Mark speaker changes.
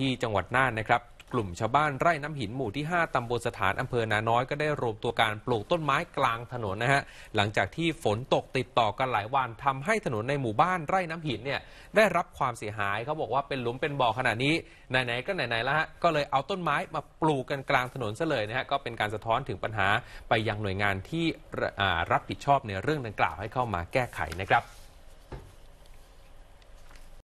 Speaker 1: ที่จังหวัดน่านนะครับกลุ่มชาวบ้านไร่น้ำหินหมู่ที่ 5 ตำบลสถานอำเภอนาน้อยก็ได้รวมตัวการปลูกต้นไม้กลางถนนนะฮะหลังจากที่ฝนตกติดต่อกันหลายวันทำให้ถนนในหมู่บ้านไร่น้ำหินเนี่ยได้รับความเสียหายเขาบอกว่าเป็นหลุมเป็นบ่อขนาดนี้ไหนๆก็ไหนๆแล้วฮะก็เลยเอาต้นไม้มาปลูกกันกลางถนนซะเลยนะฮะก็เป็นการสะท้อนถึงปัญหาไปยังหน่วยงานที่รับผิดชอบในเรื่องดังกล่าวให้เข้ามาแก้ไขนะครับ